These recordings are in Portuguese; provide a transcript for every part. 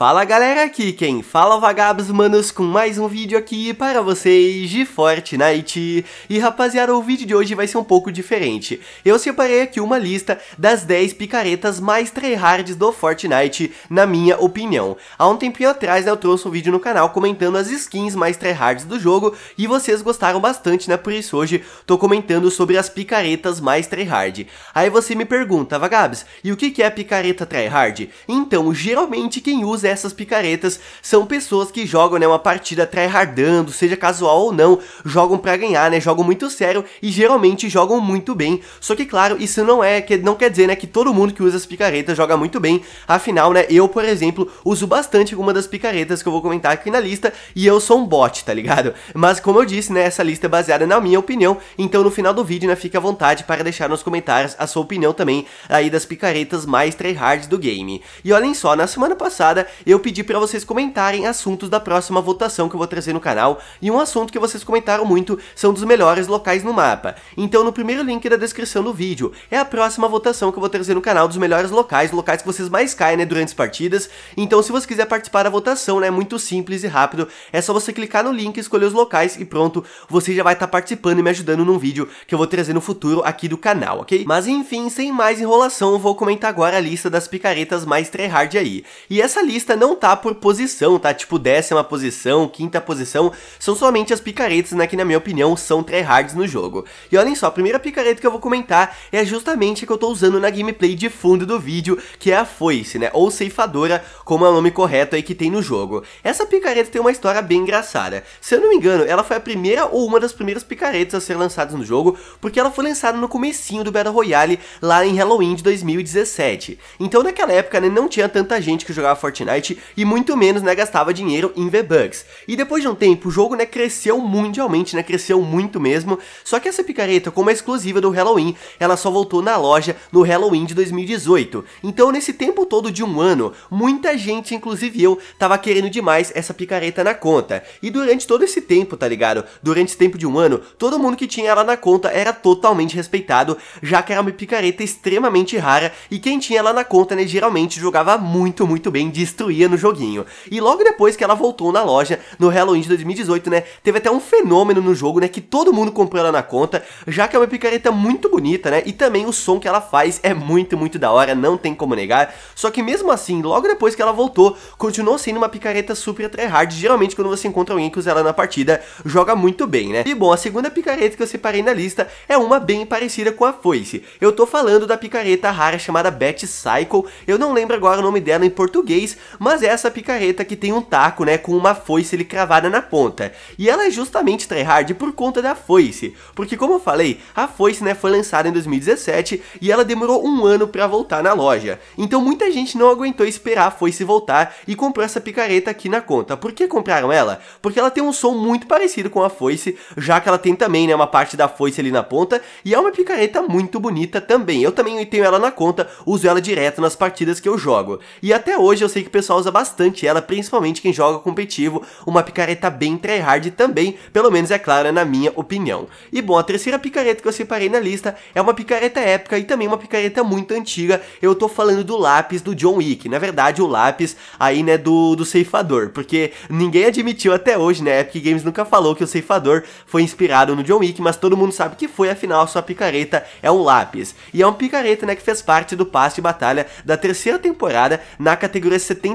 Fala galera aqui, quem fala é vagabos manos com mais um vídeo aqui para vocês de Fortnite. E rapaziada, o vídeo de hoje vai ser um pouco diferente. Eu separei aqui uma lista das 10 picaretas mais tryhards do Fortnite, na minha opinião. Há um tempinho atrás né, eu trouxe um vídeo no canal comentando as skins mais tryhards do jogo e vocês gostaram bastante, né? Por isso hoje tô comentando sobre as picaretas mais tryhard. Aí você me pergunta, vagabos, e o que é picareta tryhard? Então, geralmente quem usa é dessas picaretas são pessoas que jogam, né, uma partida tryhardando, seja casual ou não, jogam para ganhar, né, jogam muito sério e geralmente jogam muito bem. Só que claro, isso não é que não quer dizer, né, que todo mundo que usa as picaretas joga muito bem. Afinal, né, eu, por exemplo, uso bastante alguma das picaretas que eu vou comentar aqui na lista e eu sou um bot, tá ligado? Mas como eu disse, né, essa lista é baseada na minha opinião, então no final do vídeo, né, fica à vontade para deixar nos comentários a sua opinião também aí das picaretas mais tryhards do game. E olhem só, na semana passada eu pedi para vocês comentarem assuntos da próxima votação que eu vou trazer no canal, e um assunto que vocês comentaram muito são dos melhores locais no mapa. Então no primeiro link da descrição do vídeo é a próxima votação que eu vou trazer no canal dos melhores locais, locais que vocês mais caem né, durante as partidas, então se você quiser participar da votação, né, é muito simples e rápido, é só você clicar no link, escolher os locais e pronto, você já vai estar tá participando e me ajudando num vídeo que eu vou trazer no futuro aqui do canal, ok? Mas enfim, sem mais enrolação, eu vou comentar agora a lista das picaretas mais tryhard aí. E essa lista lista não tá por posição, tá? Tipo décima posição, quinta posição, são somente as picaretas, né? Que na minha opinião são tryhards no jogo. E olhem só, a primeira picareta que eu vou comentar é justamente a que eu tô usando na gameplay de fundo do vídeo, que é a foice, né? Ou ceifadora, como é o nome correto aí que tem no jogo. Essa picareta tem uma história bem engraçada. Se eu não me engano, ela foi a primeira ou uma das primeiras picaretas a ser lançadas no jogo, porque ela foi lançada no comecinho do Battle Royale, lá em Halloween de 2017. Então naquela época, né, não tinha tanta gente que jogava Fortnite, Fortnite e muito menos né, gastava dinheiro em V-Bucks. E depois de um tempo, o jogo né, cresceu mundialmente, né, cresceu muito mesmo, só que essa picareta, como é exclusiva do Halloween, ela só voltou na loja no Halloween de 2018. Então nesse tempo todo de um ano, muita gente, inclusive eu, tava querendo demais essa picareta na conta. E durante todo esse tempo, tá ligado? Durante esse tempo de um ano, todo mundo que tinha ela na conta era totalmente respeitado, já que era uma picareta extremamente rara e quem tinha ela na conta, né, geralmente jogava muito, muito bem, destruindo destruía no joguinho. E logo depois que ela voltou na loja, no Halloween de 2018, né, teve até um fenômeno no jogo, né, que todo mundo comprou ela na conta, já que é uma picareta muito bonita, né, e também o som que ela faz é muito, muito da hora, não tem como negar. Só que mesmo assim, logo depois que ela voltou, continuou sendo uma picareta super tryhard, geralmente quando você encontra alguém que usa ela na partida, joga muito bem, né. E bom, a segunda picareta que eu separei na lista é uma bem parecida com a foice. Eu tô falando da picareta rara chamada Bat Cycle, eu não lembro agora o nome dela em português, mas é essa picareta que tem um taco, né, com uma foice ele cravada na ponta. E ela é justamente tryhard por conta da foice, porque como eu falei, a foice, né, foi lançada em 2017 e ela demorou um ano para voltar na loja. Então muita gente não aguentou esperar a foice voltar e comprou essa picareta aqui na conta. Por que compraram ela? Porque ela tem um som muito parecido com a foice, já que ela tem também, né, uma parte da foice ali na ponta e é uma picareta muito bonita também. Eu também tenho ela na conta, uso ela direto nas partidas que eu jogo. E até hoje eu sei que pessoal usa bastante ela, principalmente quem joga competitivo, uma picareta bem tryhard também, pelo menos é clara na minha opinião. E bom, a terceira picareta que eu separei na lista é uma picareta épica e também uma picareta muito antiga, eu tô falando do lápis do John Wick, na verdade o lápis aí né do, do ceifador, porque ninguém admitiu até hoje né, Epic Games nunca falou que o ceifador foi inspirado no John Wick, mas todo mundo sabe que foi, afinal sua picareta é um lápis. E é uma picareta né que fez parte do passe de batalha da terceira temporada na categoria 70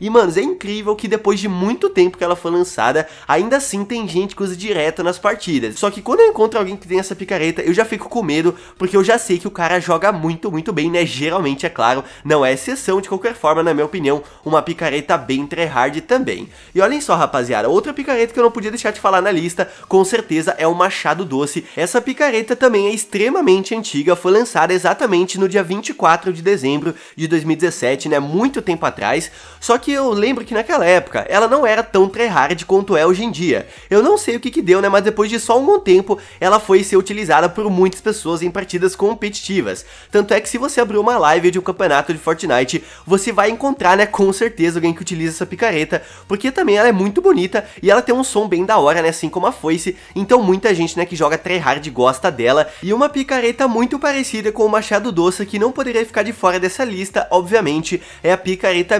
e, mano, é incrível que depois de muito tempo que ela foi lançada, ainda assim tem gente que usa direto nas partidas. Só que quando eu encontro alguém que tem essa picareta, eu já fico com medo, porque eu já sei que o cara joga muito, muito bem, né? Geralmente, é claro, não é exceção, de qualquer forma, na minha opinião, uma picareta bem tryhard também. E olhem só, rapaziada, outra picareta que eu não podia deixar de falar na lista, com certeza é o Machado Doce. Essa picareta também é extremamente antiga, foi lançada exatamente no dia 24 de dezembro de 2017, né? Muito tempo atrás reais, só que eu lembro que naquela época ela não era tão tryhard quanto é hoje em dia. Eu não sei o que que deu, né, mas depois de só um bom tempo, ela foi ser utilizada por muitas pessoas em partidas competitivas. Tanto é que se você abrir uma live de um campeonato de Fortnite, você vai encontrar, né, com certeza alguém que utiliza essa picareta, porque também ela é muito bonita e ela tem um som bem da hora, né, assim como a foice, então muita gente, né, que joga tryhard gosta dela, e uma picareta muito parecida com o machado doce que não poderia ficar de fora dessa lista, obviamente, é a picareta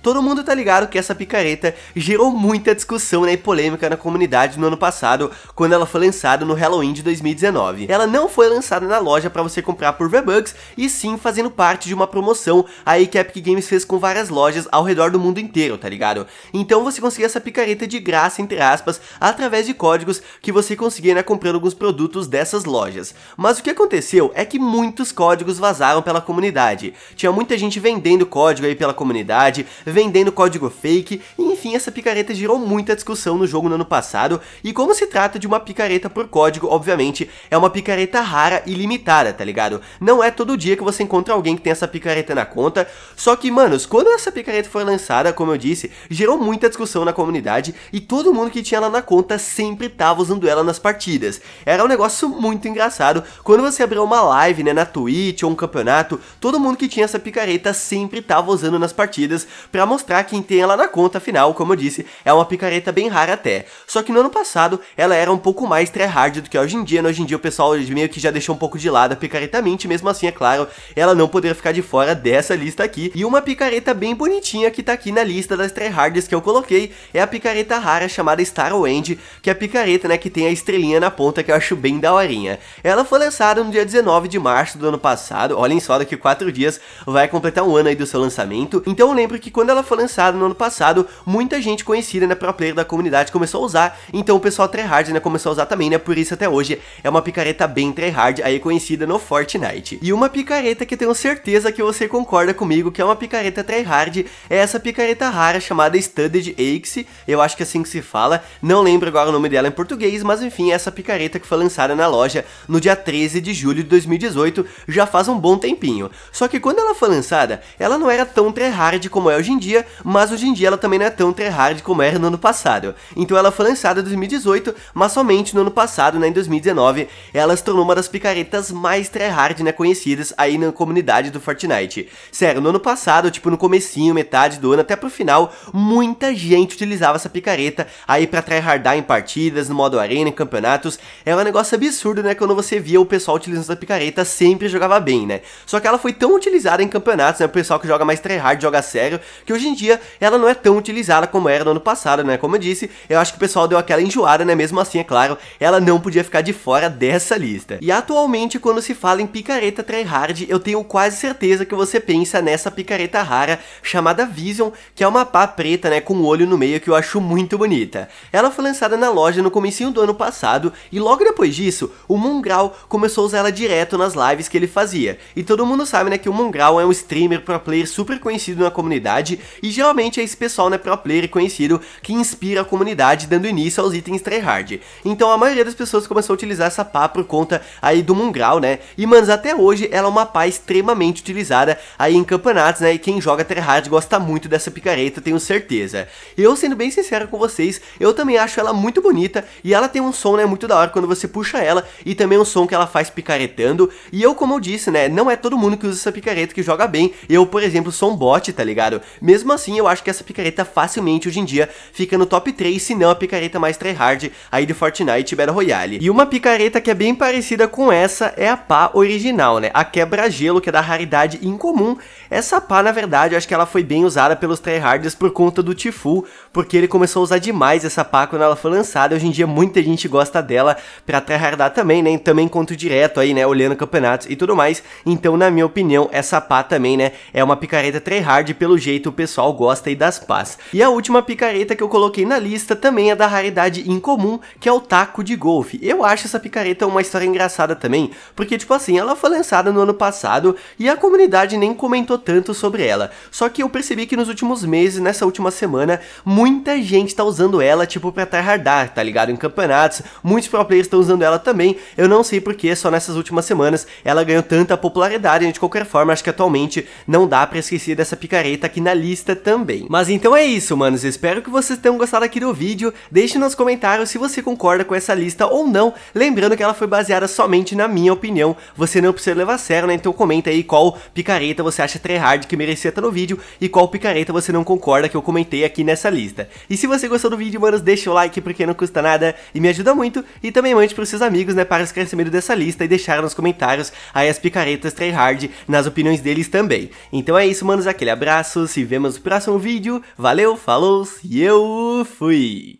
Todo mundo tá ligado que essa picareta gerou muita discussão né, e polêmica na comunidade no ano passado, quando ela foi lançada no Halloween de 2019. Ela não foi lançada na loja para você comprar por V-Bucks, e sim fazendo parte de uma promoção aí que a Epic Games fez com várias lojas ao redor do mundo inteiro, tá ligado? Então você conseguia essa picareta de graça, entre aspas, através de códigos que você conseguia né, comprando alguns produtos dessas lojas. Mas o que aconteceu é que muitos códigos vazaram pela comunidade. Tinha muita gente vendendo código aí pela comunidade comunidade, vendendo código fake, e, enfim, essa picareta gerou muita discussão no jogo no ano passado, e como se trata de uma picareta por código, obviamente, é uma picareta rara e limitada, tá ligado? Não é todo dia que você encontra alguém que tem essa picareta na conta, só que, manos, quando essa picareta foi lançada, como eu disse, gerou muita discussão na comunidade, e todo mundo que tinha ela na conta sempre tava usando ela nas partidas. Era um negócio muito engraçado, quando você abriu uma live, né, na Twitch ou um campeonato, todo mundo que tinha essa picareta sempre tava usando nas partidas partidas para mostrar quem tem ela na conta, afinal, como eu disse, é uma picareta bem rara até. Só que no ano passado ela era um pouco mais tryhard do que é hoje em dia, no né? hoje em dia o pessoal meio que já deixou um pouco de lado a picareta Mint, mesmo assim, é claro, ela não poderia ficar de fora dessa lista aqui. E uma picareta bem bonitinha que tá aqui na lista das tryhards que eu coloquei é a picareta rara chamada Star Wand, que é a picareta, né, que tem a estrelinha na ponta que eu acho bem daorinha. Ela foi lançada no dia 19 de março do ano passado, olhem só, daqui 4 dias vai completar um ano aí do seu lançamento, então eu lembro que quando ela foi lançada no ano passado, muita gente conhecida, né, pro player da comunidade começou a usar, então o pessoal tryhard, né, começou a usar também, né, por isso até hoje é uma picareta bem tryhard, aí conhecida no Fortnite. E uma picareta que eu tenho certeza que você concorda comigo que é uma picareta tryhard, é essa picareta rara chamada Studded Axe, eu acho que é assim que se fala, não lembro agora o nome dela em português, mas enfim, é essa picareta que foi lançada na loja no dia 13 de julho de 2018, já faz um bom tempinho. Só que quando ela foi lançada, ela não era tão tryhard, tryhard como é hoje em dia, mas hoje em dia ela também não é tão tryhard como era no ano passado. Então ela foi lançada em 2018, mas somente no ano passado, né, em 2019, ela se tornou uma das picaretas mais tryhard, né, conhecidas aí na comunidade do Fortnite. Sério, no ano passado, tipo no comecinho, metade do ano, até pro final, muita gente utilizava essa picareta aí pra tryhardar em partidas, no modo arena, em campeonatos. É um negócio absurdo, né, quando você via o pessoal utilizando essa picareta, sempre jogava bem, né. Só que ela foi tão utilizada em campeonatos, né, o pessoal que joga mais tryhard joga joga a sério, que hoje em dia ela não é tão utilizada como era no ano passado, né? Como eu disse, eu acho que o pessoal deu aquela enjoada, né? Mesmo assim, é claro, ela não podia ficar de fora dessa lista. E atualmente, quando se fala em picareta tryhard, eu tenho quase certeza que você pensa nessa picareta rara chamada Vision, que é uma pá preta, né, com um olho no meio que eu acho muito bonita. Ela foi lançada na loja no comecinho do ano passado e logo depois disso, o Mungral começou a usar ela direto nas lives que ele fazia. E todo mundo sabe, né, que o Mungral é um streamer pra player super conhecido na comunidade e geralmente é esse pessoal, né, pro player conhecido que inspira a comunidade dando início aos itens tryhard. Então a maioria das pessoas começou a utilizar essa pá por conta aí do Mungral, né, e manos, até hoje ela é uma pá extremamente utilizada aí em campeonatos, né, e quem joga tryhard gosta muito dessa picareta, tenho certeza. Eu, sendo bem sincero com vocês, eu também acho ela muito bonita e ela tem um som, né, muito da hora quando você puxa ela e também um som que ela faz picaretando. E eu, como eu disse, né, não é todo mundo que usa essa picareta que joga bem. Eu, por exemplo, sou um bot, tá ligado? Mesmo assim, eu acho que essa picareta facilmente hoje em dia fica no top 3, se não a picareta mais tryhard aí do Fortnite Battle Royale. E uma picareta que é bem parecida com essa é a pá original, né? A quebra-gelo, que é da raridade incomum. Essa pá, na verdade, eu acho que ela foi bem usada pelos tryhards por conta do Tifu, porque ele começou a usar demais essa pá quando ela foi lançada. Hoje em dia, muita gente gosta dela pra tryhardar também, né? Também conto direto aí, né? Olhando campeonatos e tudo mais. Então, na minha opinião, essa pá também, né? É uma picareta tryhard pelo jeito o pessoal gosta aí das pás. E a última picareta que eu coloquei na lista também é da raridade incomum, que é o taco de golfe. Eu acho essa picareta uma história engraçada também, porque tipo assim, ela foi lançada no ano passado e a comunidade nem comentou tanto sobre ela. Só que eu percebi que nos últimos meses, nessa última semana, muita gente tá usando ela tipo pra tryhardar, tá ligado? Em campeonatos, muitos pro players estão usando ela também, eu não sei porque só nessas últimas semanas ela ganhou tanta popularidade, né? de qualquer forma acho que atualmente não dá pra esquecer dessa picareta picareta aqui na lista também. Mas então é isso, manos. espero que vocês tenham gostado aqui do vídeo. Deixe nos comentários se você concorda com essa lista ou não. Lembrando que ela foi baseada somente na minha opinião. Você não precisa levar a sério, né? Então comenta aí qual picareta você acha tryhard que merecia estar no vídeo e qual picareta você não concorda que eu comentei aqui nessa lista. E se você gostou do vídeo, manos, deixa o like porque não custa nada e me ajuda muito. E também mande pros seus amigos, né, para o esclarecimento dessa lista e deixar nos comentários aí as picaretas tryhard nas opiniões deles também. Então é isso, manos. Aquele abraço, se vemos no próximo vídeo. Valeu, falou e eu fui!